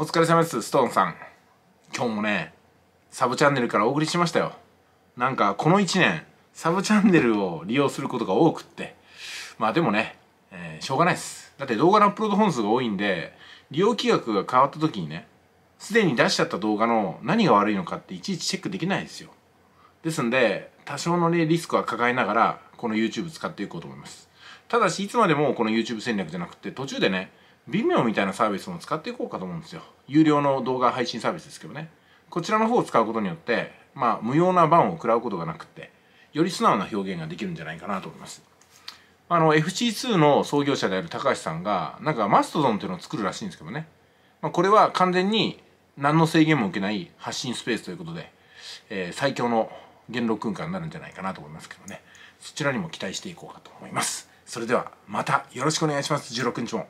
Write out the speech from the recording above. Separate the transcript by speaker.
Speaker 1: お疲れ様です、ストーンさん。今日もね、サブチャンネルからお送りしましたよ。なんか、この1年、サブチャンネルを利用することが多くって。まあでもね、えー、しょうがないです。だって動画のアップロード本数が多いんで、利用規約が変わった時にね、すでに出しちゃった動画の何が悪いのかっていちいちチェックできないですよ。ですんで、多少のね、リスクは抱えながら、この YouTube 使っていこうと思います。ただし、いつまでもこの YouTube 戦略じゃなくて、途中でね、微妙みたいなサービスも使っていこうかと思うんですよ。有料の動画配信サービスですけどね。こちらの方を使うことによって、まあ、無用なバンを食らうことがなくって、より素直な表現ができるんじゃないかなと思います。あの、FC2 の創業者である高橋さんが、なんかマストゾンっていうのを作るらしいんですけどね。まあ、これは完全に何の制限も受けない発信スペースということで、えー、最強の言論空間になるんじゃないかなと思いますけどね。そちらにも期待していこうかと思います。それではまたよろしくお願いします。16日も。